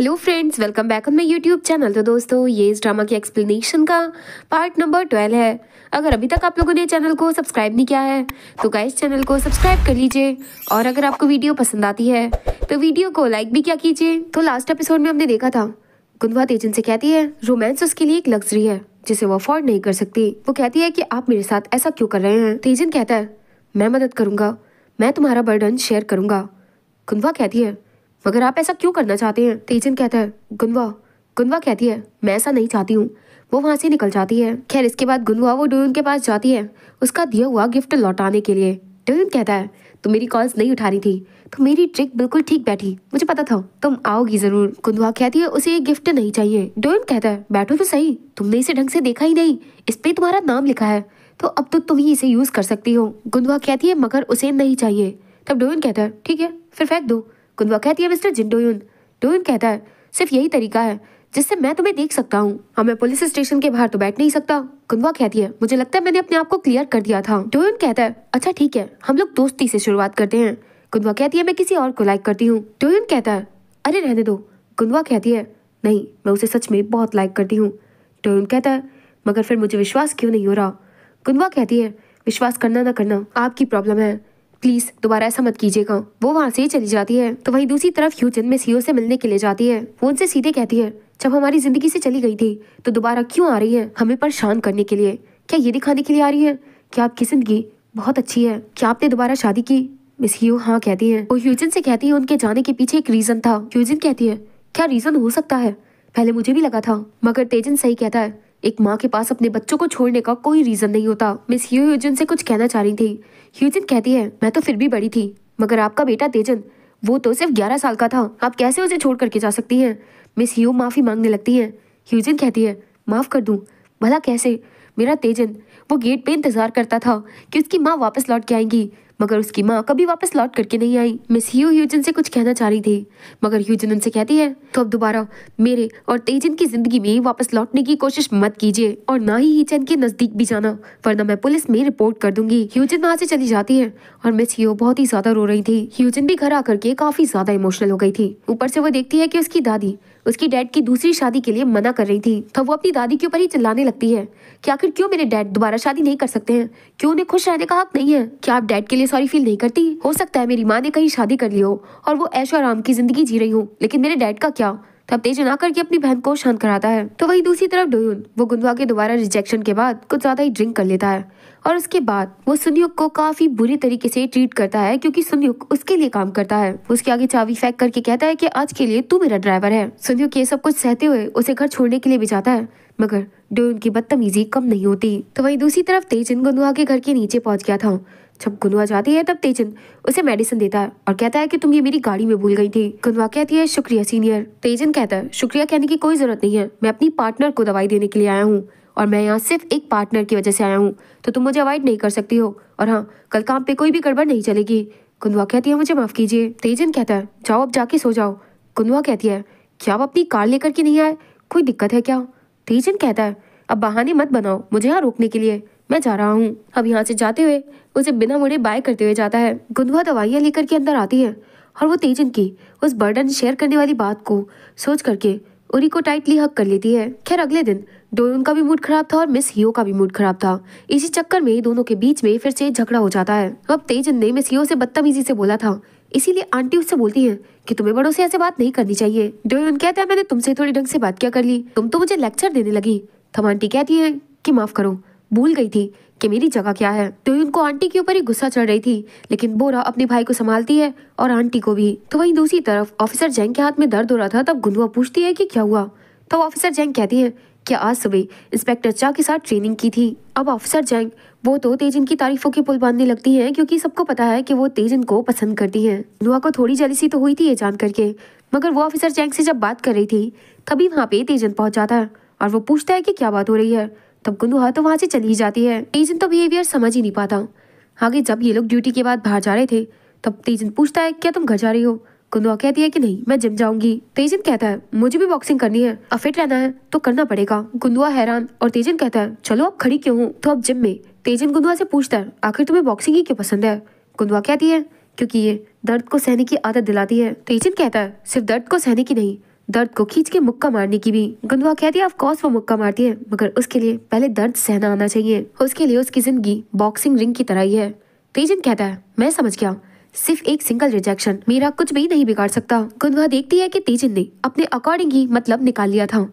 hello friends welcome back on my YouTube channel तो दोस्तों ये इस ड्रामा की एक्सप्लेनेशन का पार्ट नंबर ट्वेल्व है अगर अभी तक आप लोगों ने चैनल को सब्सक्राइब नहीं किया है तो गाइस चैनल को सब्सक्राइब कर लीजिए और अगर आपको वीडियो पसंद आती है तो वीडियो को लाइक भी क्या कीजिए तो लास्ट एपिसोड में हमने देखा था गुनवा तेजन से कहती है रोमांस उसके लिए एक लग्जरी है जिसे वो अफोर्ड नहीं कर सकती वो कहती है कि आप मेरे साथ ऐसा क्यों कर रहे हैं तेजन तो कहता है मैं मदद करूँगा मैं तुम्हारा बर्डन शेयर करूँगा गुनवा कहती है मगर आप ऐसा क्यों करना चाहते हैं तेजन कहता है गुनवा गुनवा कहती है मैं ऐसा नहीं चाहती हूँ वो वहाँ से निकल जाती है खैर इसके बाद गुनवा वो डोयन के पास जाती है उसका दिया हुआ गिफ्ट लौटाने के लिए डोयन कहता है तुम मेरी कॉल्स नहीं उठा रही थी तो मेरी ट्रिक बिल्कुल ठीक बैठी मुझे पता था तुम आओगी जरूर गुंदवा कहती है उसे ये गिफ्ट नहीं चाहिए डोयन कहता है बैठो तो सही तुमने इसे ढंग से देखा ही नहीं इस पर तुम्हारा नाम लिखा है तो अब तो तुम ही इसे यूज कर सकती हो गुंदवा कहती है मगर उसे नहीं चाहिए तब डोयन कहता है ठीक है फिर फेंक दो कुंदवा कहती है मिस्टर जिंडोयुन डोयुन कहता है सिर्फ यही तरीका है जिससे मैं तुम्हें देख सकता हूँ अब मैं पुलिस स्टेशन के बाहर तो बैठ नहीं सकता कुंदवा कहती है मुझे लगता है मैंने अपने आप को क्लियर कर दिया था डोयुन कहता है अच्छा ठीक है हम लोग दोस्ती से शुरुआत करते हैं कुंदवा कहती है मैं किसी और को लाइक करती हूँ डोयुन कहता है अरे रहने दो कुंदवा कहती है नहीं मैं उसे सच में बहुत लाइक करती हूँ डोयुन कहता है मगर फिर मुझे विश्वास क्यों नहीं हो रहा कुंदवा कहती है विश्वास करना ना करना आपकी प्रॉब्लम है प्लीज दोबारा ऐसा मत कीजिएगा वो वहाँ से चली जाती है तो वहीं दूसरी तरफ ह्यूजन में सीओ से मिलने के लिए जाती है वो उनसे सीधे कहती है जब हमारी जिंदगी से चली गई थी तो दोबारा क्यों आ रही है हमें परेशान करने के लिए क्या ये दिखाने के लिए आ रही है क्या आपकी जिंदगी बहुत अच्छी है क्या आपने दोबारा शादी की मिस ही हाँ कहती है वो ह्यूजन से कहती है उनके जाने के पीछे एक रीजन था ह्यूजन कहती है क्या रीजन हो सकता है पहले मुझे भी लगा था मगर तेजन सही कहता है एक माँ के पास अपने बच्चों को छोड़ने का कोई रीज़न नहीं होता मिस ह्यू ह्यूजन से कुछ कहना चाह रही थी ह्यूजन कहती है मैं तो फिर भी बड़ी थी मगर आपका बेटा तेजन वो तो सिर्फ ग्यारह साल का था आप कैसे उसे छोड़ करके जा सकती हैं मिस ह्यू माफ़ी मांगने लगती हैं ह्यूजन कहती है माफ़ कर दूँ भला कैसे मेरा तेजन वो गेट पे इंतज़ार करता था कि उसकी माँ वापस लौट के आएंगी मगर उसकी माँ कभी वापस लौट करके नहीं आई मिस ह्यू ह्यूजन से कुछ कहना चाह रही थी मगर ह्यूजन उनसे कहती है तो अब दोबारा मेरे और तेजन की जिंदगी में वापस लौटने की कोशिश मत कीजिए और ना ही हीचन के नजदीक भी जाना वरना मैं पुलिस में रिपोर्ट कर दूंगी ह्यूजन वहाँ से चली जाती है और मिस ह्यू बहुत ही ज्यादा रो रही थी ह्यूजन भी घर आकर के काफी ज्यादा इमोशनल हो गई थी ऊपर से वो देखती है की उसकी दादी उसकी डैड की दूसरी शादी के लिए मना कर रही थी तब तो वो अपनी दादी के ऊपर ही चिल्लाने लगती है कि आखिर क्यों मेरे डैड दोबारा शादी नहीं कर सकते हैं क्यों उन्हें खुश रहने का हक नहीं है क्या आप डैड के लिए सॉरी फील नहीं करती हो सकता है मेरी माँ ने कहीं शादी कर ली हो और वो ऐशो आराम की जिंदगी जी रही हो लेकिन मेरे डैड का क्या तब तेजन आकर के अपनी बहन को शांत कराता है तो वही दूसरी तरफ डोयुन वो गुंदवा के दोबारा रिजेक्शन के बाद कुछ ज्यादा ही ड्रिंक कर लेता है और उसके बाद वो सुनयुक को काफी बुरी तरीके से ट्रीट करता है क्योंकि सुनयुक उसके लिए काम करता है उसके आगे चाबी फेंक करके कहता है कि आज के लिए तू मेरा ड्राइवर है सुनयुक ये सब कुछ सहते हुए उसे घर छोड़ने के लिए भी है मगर डोयुन की बदतमीजी कम नहीं होती तो वही दूसरी तरफ तेजन गुंदवा के घर के नीचे पहुंच गया था जब गुनवा जाती है तब तेजन उसे मेडिसिन देता है और कहता है कि तुम ये मेरी गाड़ी में भूल गई थी गुनवा कहती है शुक्रिया सीनियर तेजन कहता है शुक्रिया कहने की कोई जरूरत नहीं है मैं अपनी पार्टनर को दवाई देने के लिए आया हूँ और मैं यहाँ सिर्फ एक पार्टनर की वजह से आया हूँ तो तुम मुझे अवॉइड नहीं कर सकती हो और हाँ कल काम पे कोई भी गड़बड़ नहीं चलेगी गुनवा कहती है मुझे माफ़ कीजिए तेजन कहता है जाओ अब जाके सो जाओ गुनवा कहती है क्या आप अपनी कार लेकर के नहीं आए कोई दिक्कत है क्या तेजन कहता है अब बहाने मत बनाओ मुझे यहाँ रोकने के लिए मैं जा रहा हूँ अब यहाँ से जाते हुए उसे बिना मुड़े बाय करते हुए जाता है गुंदवा दवाइयाँ लेकर के अंदर आती है और वो तेजन की उस बर्डन शेयर करने वाली बात को सोच करके उरी को टाइटली हक कर लेती है खैर अगले दिन डोयन का भी मूड खराब था और मिस हियो का भी मूड खराब था इसी चक्कर में दोनों के बीच में फिर से झगड़ा हो जाता है अब तेजन ने मिस हियो से बदतमीजी से बोला था इसीलिए आंटी उससे बोलती है कि तुम्हें बड़ों से ऐसे बात नहीं करनी चाहिए डोयन कहता है मैंने तुमसे थोड़ी ढंग से बात क्या कर ली तुम तो मुझे लेक्चर देने लगी तब आंटी कहती है की माफ करो भूल गई थी कि मेरी जगह क्या है तो उनको आंटी के ऊपर ही गुस्सा चढ़ रही थी लेकिन बोरा अपने भाई को संभालती है और आंटी को भी तो वहीं दूसरी तरफ ऑफिसर जैंग के हाथ में दर्द हो रहा था तब गुंदुआ पूछती है कि क्या हुआ तो ऑफिसर जैंग कहती है कि आज सुबह इंस्पेक्टर चा के साथ ट्रेनिंग की थी अब ऑफिसर जैंग वो तो तेजिन की तारीफों के पुल बांधने लगती है क्योंकि सबको पता है कि वो तेजिन को पसंद करती है नुआ को थोड़ी जलसी तो हुई थी ये जान करके मगर वो ऑफिसर जैंग से जब बात कर रही थी तभी वहाँ पे तेजन पहुँच जाता है और वो पूछता है कि क्या बात हो रही है तब गुनू तो वहाँ से चली ही जाती है तेजन तो बिहेवियर समझ ही नहीं पाता आगे जब ये लोग ड्यूटी के बाद बाहर जा रहे थे तब तेजन पूछता है क्या तुम घर जा रही हो गुंदुआ कहती है कि नहीं मैं जिम जाऊंगी तेजन कहता है मुझे भी बॉक्सिंग करनी है अब फिट रहना है तो करना पड़ेगा गुंदुआ हैरान और तेजन कहता है चलो अब खड़ी क्यों हूँ तो अब जिम में तेजन गुंदुआ से पूछता है आखिर तुम्हें बॉक्सिंग ही क्यों पसंद है गुंदुआ कहती है क्योंकि ये दर्द को सहने की आदत दिलाती है तेजन कहता है सिर्फ दर्द को सहने की नहीं दर्द को खींच के मुक्का मारने की भी गंदुआ कहती है ऑफकोर्स वो मुक्का मारती है मगर उसके लिए पहले दर्द सहना आना चाहिए उसके लिए उसकी जिंदगी बॉक्सिंग रिंग की तरह ही है तेजन तो कहता है मैं समझ गया सिर्फ एक सिंगल रिजेक्शन मेरा कुछ भी नहीं बिगाड़ सकता गुंदवा देखती है कि तेजन ने अपने अकॉर्डिंग ही मतलब निकाल लिया था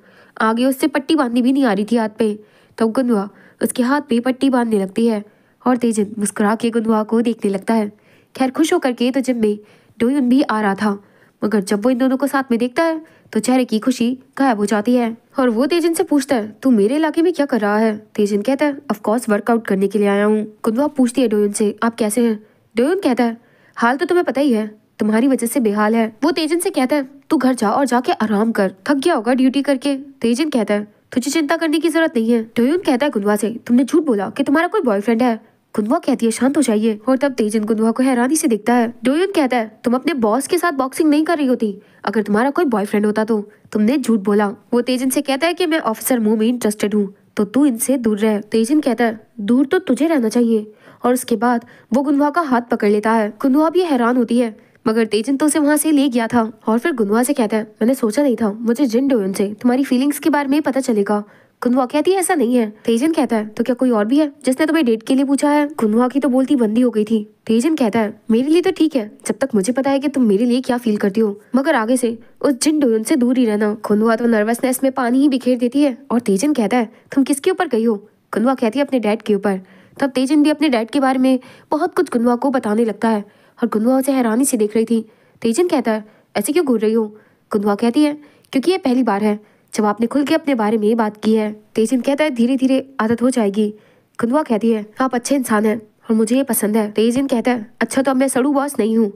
आगे उससे पट्टी बांधनी भी नहीं आ रही थी हाथ पे तो गुंदवा उसके हाथ पे पट्टी बांधने लगती है और तेजन मुस्कुरा के गुंदवा को देखने लगता है खैर खुश होकर के तो जिम में डोयुन भी आ रहा था मगर जब वो इन दोनों को साथ में देखता है तो चेहरे की खुशी गायब हो जाती है और वो तेजन से पूछता है तू मेरे इलाके में क्या कर रहा है तेजन कहता है ऑफकोर्स वर्कआउट करने के लिए आया हूँ कुंदवा पूछती है डोयन से आप कैसे हैं डोयन कहता है हाल तो तुम्हें पता ही है तुम्हारी वजह से बेहाल है वो तेजन से कहता है तू घर जा और जाके आराम कर थक गया होगा ड्यूटी करके तेजन कहता है तुझे चिंता करने की जरूरत नहीं है डोयन कहता है गुंदवा से तुमने झूठ बोला कि तुम्हारा कोई बॉयफ्रेंड है कुंदवा कहती है शांत हो जाइए और तब तेजन कुंदवा को हैरानी से देखता है डोयन कहता है तुम अपने बॉस के साथ बॉक्सिंग नहीं कर रही होती अगर तुम्हारा कोई बॉयफ्रेंड होता तो तुमने झूठ बोला वो तेजन से कहता है कि मैं ऑफिसर मुंह में इंटरेस्टेड हूँ तो तू इनसे दूर रह तेजन कहता है दूर तो तुझे रहना चाहिए और उसके बाद वो गुनवा का हाथ पकड़ लेता है गुनवा भी हैरान होती है मगर तेजन तो उसे वहाँ से ले गया था और फिर गुनवा से कहता है मैंने सोचा नहीं था मुझे जिन डोयन से तुम्हारी फीलिंग्स के बारे में पता चलेगा कुंदवा कहती है ऐसा नहीं है तेजन कहता है तो क्या कोई और भी है जिसने तुम्हें डेट के लिए पूछा है कुंदवा की तो बोलती बंदी हो गई थी तेजन कहता है मेरे लिए तो ठीक है जब तक मुझे पता है कि तुम मेरे लिए क्या फील करती हो मगर आगे से उस जिन डोयन से दूर ही रहना कुंदवा तो नर्वसनेस में पानी ही बिखेर देती है और तेजन कहता है तुम किसके ऊपर गई हो कुंदवा कहती है अपने डैड के ऊपर तब तेजन भी अपने डैड के बारे में बहुत कुछ कुंदवा को बताने लगता है और कुंदवा उसे हैरानी से देख रही थी तेजन कहता है ऐसे क्यों घूर रही हो कुंदवा कहती है क्योंकि ये पहली बार है जब आपने खुल के अपने बारे में बात की है तेजिन तो कहता है धीरे धीरे आदत हो जाएगी खुदवा कहती है आप अच्छे इंसान हैं और मुझे ये पसंद है तेजिन तो कहता है अच्छा तो अब मैं सड़ू बॉस नहीं हूँ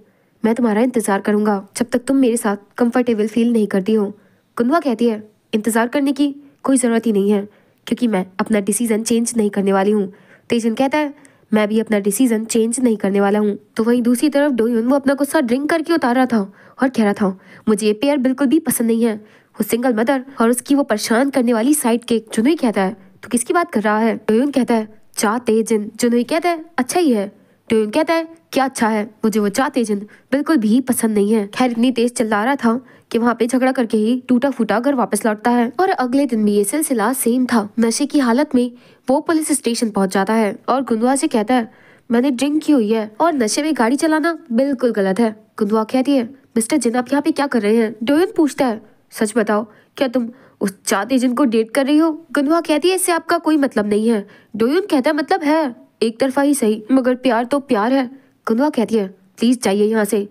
मैं तुम्हारा इंतजार करूंगा जब तक तुम मेरे साथ कंफर्टेबल फील नहीं करती हो कुंदवा कहती है इंतजार करने की कोई ज़रूरत ही नहीं है क्योंकि मैं अपना डिसीज़न चेंज नहीं करने वाली हूँ तेजिन तो कहता है मैं भी अपना डिसीज़न चेंज नहीं करने वाला हूँ तो वहीं दूसरी तरफ डोयुन वो अपना गुस्सा ड्रिंक करके उतार रहा था और कह रहा था मुझे ये पेयर बिल्कुल भी पसंद नहीं है वो सिंगल मदर और उसकी वो परेशान करने वाली साइड के जुनुई कहता है तो किसकी बात कर रहा है डोयून कहता है चा तेजिन जुनू कहता है अच्छा ही है डोयून कहता है क्या अच्छा है मुझे वो चा तेजिन बिल्कुल भी पसंद नहीं है खैर इतनी तेज चिल्ला रहा था कि वहाँ पे झगड़ा करके ही टूटा फूटा घर वापस लौटता है और अगले दिन भी ये सिलसिला सेम था नशे की हालत में वो पुलिस स्टेशन पहुँच जाता है और गुंदवा से कहता है मैंने ड्रिंक की हुई है और नशे में गाड़ी चलाना बिल्कुल गलत है गुंदवा कहती है मिस्टर जिन आप यहाँ पे क्या कर रहे हैं डोयन पूछता है सच बताओ क्या तुम उस चाँद एजेंट को डेट कर रही हो गंधवा कहती है इससे आपका कोई मतलब नहीं है डोयून कहता है मतलब है एक तरफा ही सही मगर प्यार तो प्यार है गंधवा कहती है प्लीज जाइए यहाँ से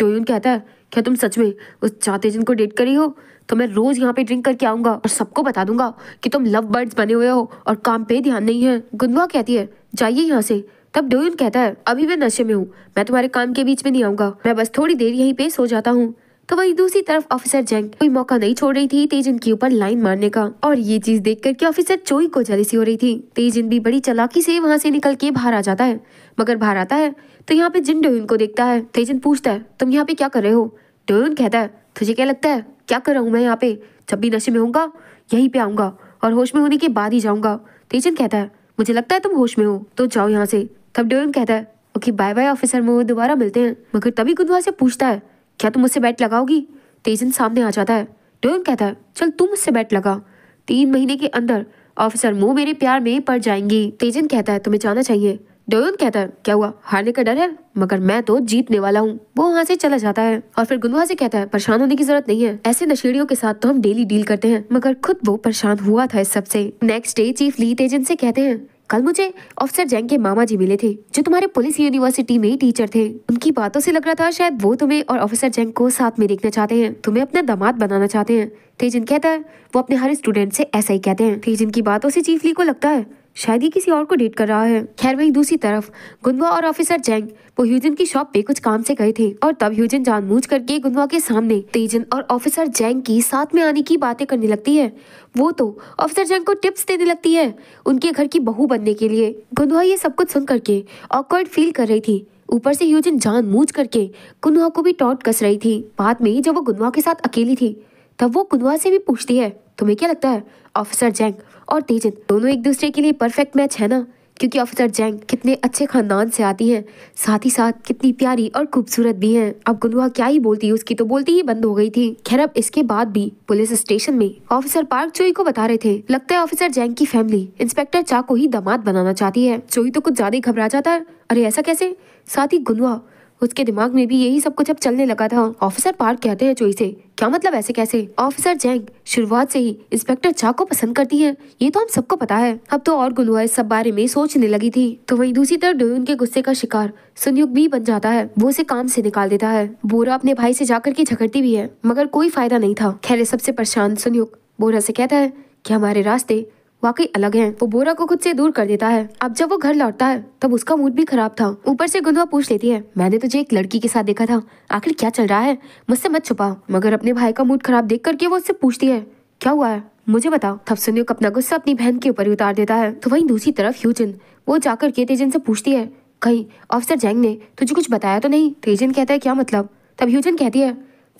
डोयून कहता है क्या तुम सच में उस चाँद एजेंट को डेट कर रही हो तो मैं रोज यहाँ पे ड्रिंक करके आऊंगा और सबको बता दूंगा कि तुम लव बर्ड्स बने हुए हो और काम पे ध्यान नहीं है गुंदवा कहती है जाइए यहाँ से तब डोयन कहता है अभी मैं नशे में हूँ मैं तुम्हारे काम के बीच में नहीं आऊंगा मैं बस थोड़ी देर यहीं पे सो जाता हूँ तो वही दूसरी तरफ ऑफिसर जंग कोई मौका नहीं छोड़ रही थी तेजिन के ऊपर लाइन मारने का और ये चीज देख करके ऑफिसर चोई को जलसी हो रही थी तेजिन भी बड़ी चलाकी से वहाँ से निकल के बाहर आ जाता है मगर बाहर आता है तो यहाँ पे जिन डोयून को देखता है तेजिन पूछता है तुम यहाँ पे क्या कर रहे हो डोयून कहता है तुझे क्या लगता है क्या कर रहा हूँ मैं यहाँ पे जब भी नशे में होऊंगा यहीं पे आऊंगा और होश में होने के बाद ही जाऊंगा तेजन कहता है मुझे लगता है तुम होश में हो तो जाओ यहाँ से तब डोयन कहता है ओके बाय बाय ऑफिसर मोह दोबारा मिलते हैं मगर तभी कुंदवा से पूछता है क्या तुम मुझसे बैट लगाओगी तेजन सामने आ जाता है डोन कहता है चल तुम मुझसे बैट लगा तीन महीने के अंदर ऑफिसर मुंह मेरे प्यार में पड़ जाएंगी तेजन कहता है तुम्हें जाना चाहिए डोयन कहता है क्या हुआ हारने का डर है मगर मैं तो जीतने वाला हूँ वो वहाँ से चला जाता है और फिर गुनवा से कहता है परेशान होने की जरूरत नहीं है ऐसे नशेड़ियों के साथ तो हम डेली डील करते हैं मगर खुद वो परेशान हुआ था इस सबसे नेक्स्ट डे चीफ ली तेजन से कहते हैं कल मुझे ऑफिसर जैंग के मामा जी मिले थे जो तुम्हारे पुलिस यूनिवर्सिटी में टीचर थे उनकी बातों से लग रहा था शायद वो तुम्हें और ऑफिसर जैंग को साथ में देखना चाहते हैं तुम्हें अपना दामाद बनाना चाहते हैं तेजिन कहता है वो अपने हर स्टूडेंट से ऐसा ही कहते हैं तेजिन की बातों से चीफली को लगता है शायद ही किसी और को डेट कर रहा है खैर वहीं दूसरी तरफ गुंदवा और ऑफिसर जैंग वो ह्यूजन की शॉप पे कुछ काम से गए थे और तब ह्यूजन जानबूझ करके गुनवा के सामने तेजन और ऑफिसर जैंग की साथ में आने की बातें करने लगती है वो तो ऑफिसर जैंग को टिप्स देने लगती है उनके घर की बहू बनने के लिए गुनवा ये सब कुछ सुन करके ऑकवर्ड फील कर रही थी ऊपर से ह्यूजन मूझ करके गुनवा को भी टॉट कस रही थी बाद में जब वो गुनवा के साथ अकेली थी तब वो गुनवा से भी पूछती है तुम्हें क्या लगता है ऑफिसर जैंग और तेजिन दोनों एक दूसरे के लिए परफेक्ट मैच है ना क्योंकि ऑफिसर जैंग कितने अच्छे खानदान से आती हैं साथ ही साथ कितनी प्यारी और खूबसूरत भी हैं अब गुनवा क्या ही बोलती उसकी तो बोलती ही बंद हो गई थी खैर अब इसके बाद भी पुलिस स्टेशन में ऑफिसर पार्क चोई को बता रहे थे लगता है ऑफिसर जैंग की फैमिली इंस्पेक्टर चा को ही दामाद बनाना चाहती है चोई तो कुछ ज्यादा ही घबरा जाता है अरे ऐसा कैसे साथ ही गुनवा उसके दिमाग में भी यही सब कुछ अब चलने लगा था ऑफिसर पार्क कहते हैं चोई से क्या मतलब ऐसे कैसे ऑफिसर जैंग शुरुआत से ही इंस्पेक्टर झा को पसंद करती है ये तो हम सबको पता है अब तो और गुलुआ इस सब बारे में सोचने लगी थी तो वहीं दूसरी तरफ डोयून के गुस्से का शिकार सुनयुग भी बन जाता है वो उसे काम से निकाल देता है बोरा अपने भाई से जाकर के झगड़ती भी है मगर कोई फायदा नहीं था खैर सबसे परेशान सुनयुग बोरा से कहता है की हमारे रास्ते वाकई अलग हैं वो बोरा को खुद से दूर कर देता है अब जब वो घर लौटता है तब उसका मूड भी खराब था ऊपर से गुंदवा पूछ लेती है मैंने तुझे एक लड़की के साथ देखा था आखिर क्या चल रहा है मुझसे मत छुपा मगर अपने भाई का मूड खराब देख करके वो उससे पूछती है क्या हुआ है मुझे बताओ तब सुनियो अपना गुस्सा अपनी बहन के ऊपर उतार देता है तो वही दूसरी तरफ ह्यूजन वो जाकर के तेजन से पूछती है कहीं ऑफिसर जैंग ने तुझे कुछ बताया तो नहीं तेजन तो कहता है क्या मतलब तब ह्यूजन कहती है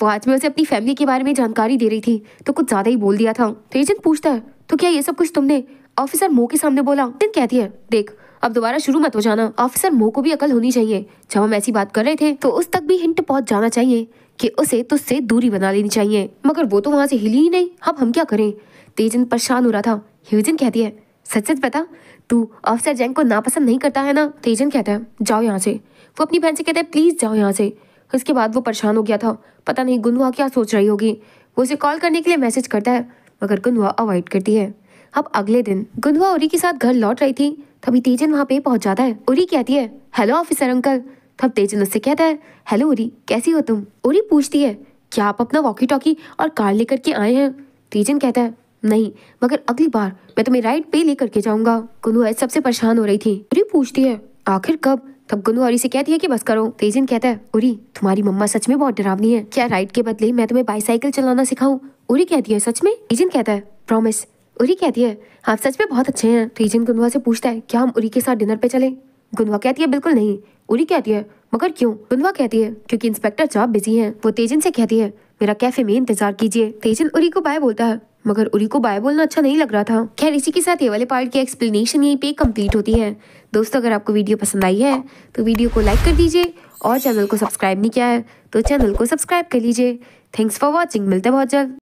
वो आज मैं उसे अपनी फैमिली के बारे में जानकारी दे रही थी तो कुछ ज्यादा ही बोल दिया था तेजन तो पूछता है तो क्या ये सब कुछ तुमने ऑफिसर मो के सामने बोला दिन कहती है देख अब दोबारा शुरू मत हो जाना ऑफिसर मो को भी अकल होनी चाहिए जब हम ऐसी बात कर रहे थे तो उस तक भी हिंट पहुंच जाना चाहिए कि उसे तुझसे दूरी बना लेनी चाहिए मगर वो तो वहाँ से हिली ही नहीं अब हम क्या करें तेजन परेशान हो रहा था ह्यूजन कहती है सच सच बता तू ऑफिसर जैंग को नापसंद नहीं करता है ना तेजन कहता है जाओ यहाँ से वो अपनी बहन से कहता है प्लीज जाओ यहाँ से उसके बाद वो परेशान हो गया था पता नहीं गुनवा क्या सोच रही होगी वो उसे कॉल करने के लिए मैसेज करता है मगर गुनवा अवॉइड करती है अब अगले दिन गुनवा उरी के साथ घर लौट रही थी तभी तेजन वहाँ पे पहुंच जाता है उरी कहती है हेलो ऑफिसर अंकल तब तेजन उससे कहता है हेलो उरी कैसी हो तुम उरी पूछती है क्या आप अपना वॉकी टॉकी और कार लेकर के आए हैं तेजन कहता है नहीं मगर अगली बार मैं तुम्हें राइड पे लेकर के जाऊंगा गुनवा सबसे परेशान हो रही थी उरी पूछती है आखिर कब तब गुनू औरी से कहती है कि बस करो तेजिन कहता है उरी तुम्हारी मम्मा सच में बहुत डरावनी है क्या राइड के बदले मैं तुम्हें बाईसाइकिल चलाना सिखाऊं उरी कहती है सच में तेजिन कहता है प्रॉमिस उरी कहती है आप सच में बहुत अच्छे हैं तेजिन गुनुआ से पूछता है क्या हम उरी के साथ डिनर पे चले गुनवा कहती है बिल्कुल नहीं उरी कहती है मगर क्यों गुनवा कहती है क्योंकि इंस्पेक्टर जॉब बिजी है वो तेजिन से कहती है मेरा कैफे में इंतजार कीजिए तेजिन उरी को बाय बोलता है मगर उरी को बाय बोलना अच्छा नहीं लग रहा था खैर इसी के साथ ये वाले पार्ट की एक्सप्लेनेशन यहीं पे कंप्लीट होती है दोस्तों अगर आपको वीडियो पसंद आई है तो वीडियो को लाइक कर दीजिए और चैनल को सब्सक्राइब नहीं किया है तो चैनल को सब्सक्राइब कर लीजिए थैंक्स फॉर वॉचिंग मिलते बहुत जल्द